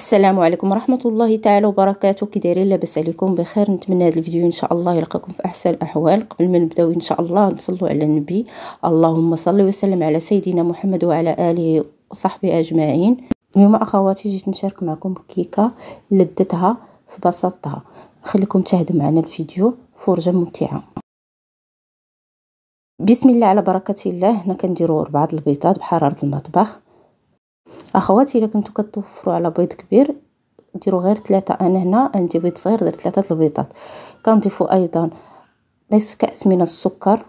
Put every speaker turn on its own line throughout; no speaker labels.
السلام عليكم ورحمه الله تعالى وبركاته كديرين لاباس عليكم بخير نتمنى هذا الفيديو ان شاء الله يلقاكم في احسن الاحوال قبل ما نبداو ان شاء الله نصلوا على النبي اللهم صل وسلم على سيدنا محمد وعلى اله وصحبه اجمعين اليوم اخواتي جيت نشارك معكم كيكه لذتها في بساطتها خليكم تشاهدوا معنا الفيديو فرجه ممتعه بسم الله على بركه الله هنا كنديروا ربعة البيضات بحراره المطبخ اخواتي الا كنتو كتوفروا على بيض كبير ديروا غير ثلاثه انا هنا عندي بيض صغير درت ثلاثه البيضات كنضيفوا ايضا
نصف كاس من السكر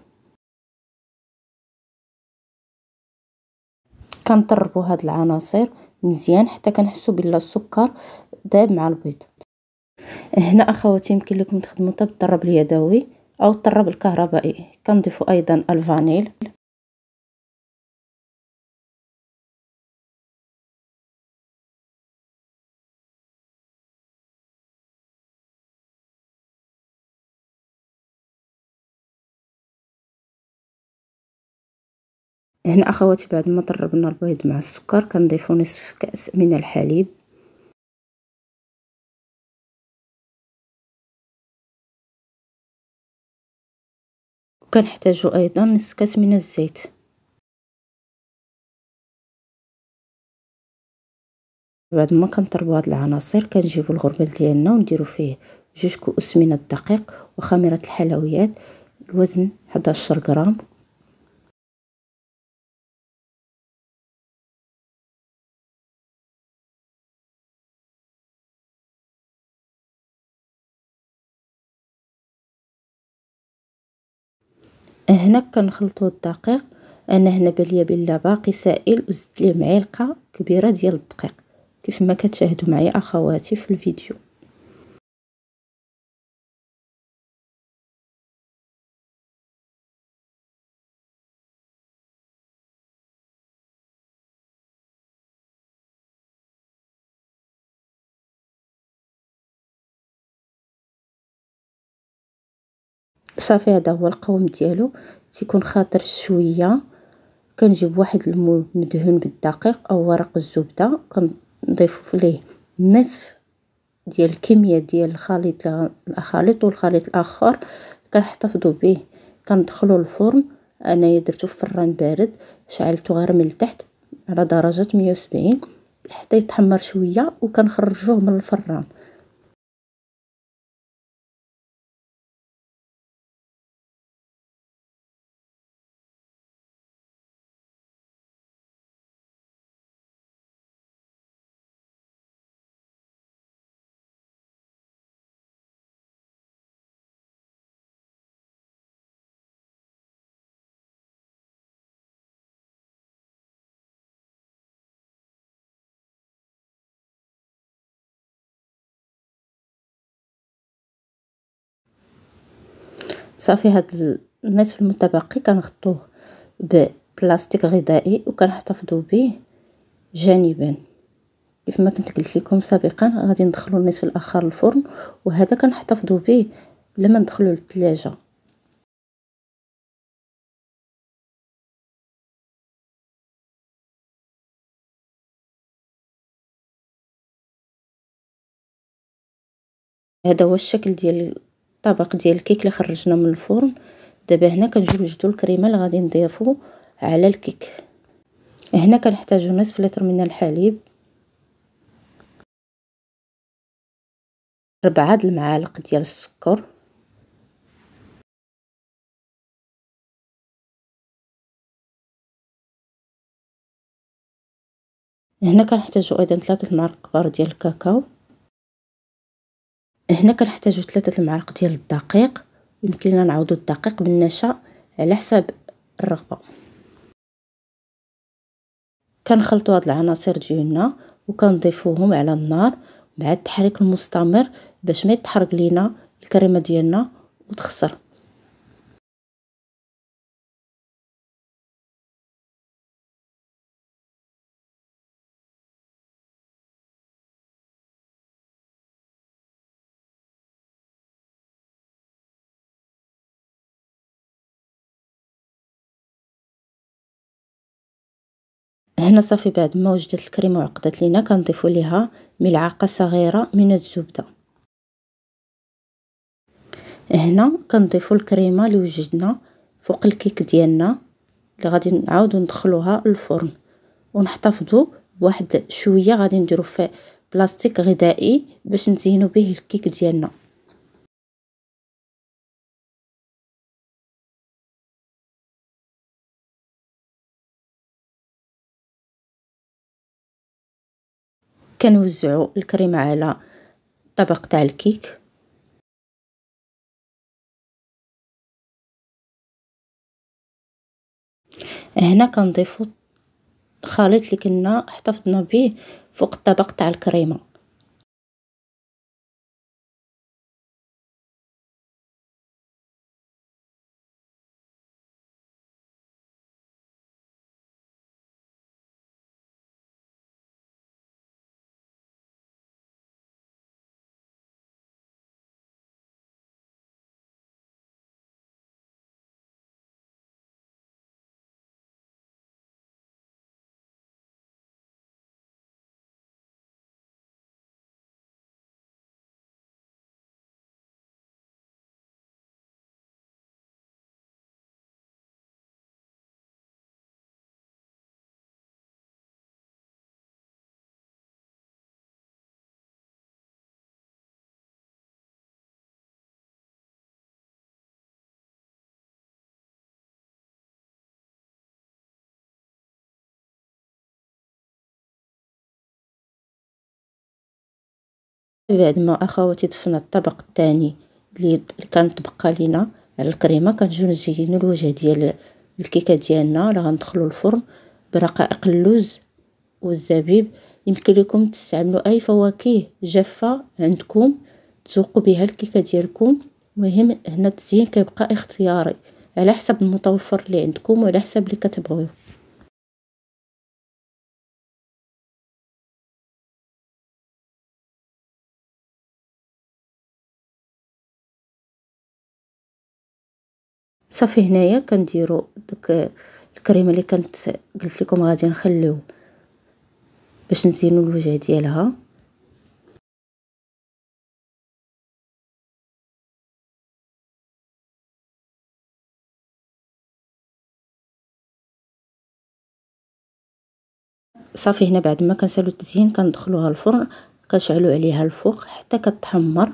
كنطربوا هاد العناصر مزيان حتى كنحسوا بلا
السكر داب مع البيض هنا اخواتي يمكن لكم تخدموا حتى بالطراب
اليدوي او الطراب الكهربائي كنضيفوا ايضا الفانيل هنا اخواتي بعد ما طربنا البيض مع السكر كنضيفو نصف كاس من الحليب وكنحتاجو ايضا نصف كاس من الزيت بعد ما كنطربو
هاد العناصر كنجيبو الغربال ديالنا ونديرو فيه جوج كؤوس من الدقيق
وخميره
الحلويات الوزن 11 غرام هنا كنخلطو الدقيق انا هنا
باليا بلا باقي سائل وزدت ليه معلقه كبيره ديال الدقيق كيف ما كتشاهدوا
معايا اخواتي في الفيديو صافي هذا هو القوام ديالو تيكون خاطر شويه
كنجيب واحد المول مدهون بالدقيق او ورق الزبده كنضيف ليه نصف ديال الكميه ديال الخليط الخليط والخليط الاخر كنحتفظوا به كندخلو الفرن انايا درتو في فران بارد
شعلته غير من التحت على درجه 170 حتى يتحمر شويه
وكنخرجوه من الفران
صافي هاد النصف المتبقي كنغطوه ببلاستيك
غذائي وكنحتفظوا به جانبا كيف ما كنت قلت لكم
سابقا غادي ندخلوا النصف الاخر الفرن وهذا كنحتفظوا به لما ندخلوا
للثلاجه هذا هو الشكل ديال طبق ديال الكيك
اللي خرجنا من الفرن دابا هنا كنجوجدوا الكريمه اللي غادي نضيفو على الكيك هنا كنحتاجو نصف لتر من الحليب
ربعة د المعالق ديال السكر هنا كنحتاجو ايضا ثلاثة المعالق كبار ديال
الكاكاو هنا كنحتاجو ثلاثة المعالق ديال الدقيق
يمكن لينا نعوضو الدقيق بالنشا على حساب الرغبه كنخلطو هاد العناصر ديالنا وكنضيفوهم على النار
مع التحريك المستمر باش ما يتحرق لينا الكريمه ديالنا
وتخسر هنا صافي بعد ما وجدت الكريمه وعقدت لينا كنضيفو ليها
ملعقه صغيره من الزبده هنا
كنضيفو الكريمه اللي وجدنا فوق الكيك ديالنا اللي غادي نعاودو ندخلوها الفرن ونحتفظوا بواحد شويه غادي نديرو فيه بلاستيك
غذائي باش نزينو به الكيك ديالنا كنوزعو الكريمه على طبق تاع الكيك هنا كنضيفو الخليط اللي كنا احتفظنا به فوق الطبق تاع الكريمه بعد ما اخواتي ضفنا الطبق الثاني اللي كان تبقى
لينا على الكريمه كنجيو نزينو الوجه ديال الكيكه ديالنا راه غندخلو الفرن برقائق اللوز والزبيب يمكن لكم تستعملوا اي فواكه جافه عندكم تذوقوا بها الكيكه ديالكم المهم هنا
التزيين كيبقى اختياري على حسب المتوفر اللي عندكم وعلى حسب اللي كتبغيو صافي هنايا كنديرو داك الكريمه اللي كنت قلت لكم غادي نخليو باش نزينو الوجه ديالها صافي هنا بعد ما كنسالو التزيين كندخلوها الفرن
كنشعلو عليها الفوق حتى كتحمر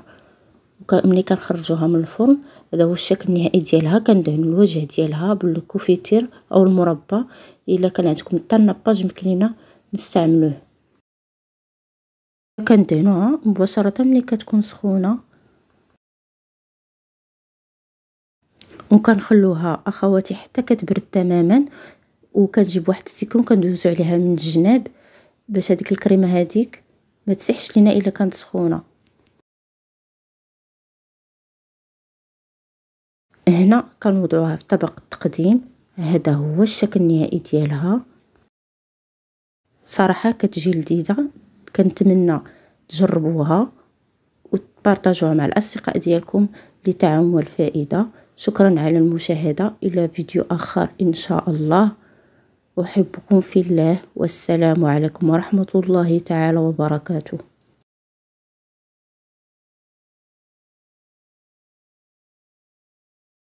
ملي كنخرجوها من الفرن هذا هو الشكل النهائي ديالها كندهنوا الوجه ديالها بالكوفيتير او المربى الا
كان عندكم حتى النباج يمكن نستعملوه كندهنوها مباشره ملي كتكون سخونه وكنخلوها اخواتي حتى كتبرد تماما وكنجيب واحد السيكون كندوزو عليها من الجناب باش هذيك الكريمه هذيك ما تسيحش لينا الا كانت سخونه هنا كنوضعوها في طبق التقديم هذا هو الشكل النهائي ديالها
صراحه كتجي لذيذه كنتمنى تجربوها وتبارطاجوها مع الاصدقاء ديالكم لتعم الفائده شكرا على المشاهده الى فيديو اخر ان شاء الله
احبكم في الله والسلام عليكم ورحمه الله تعالى وبركاته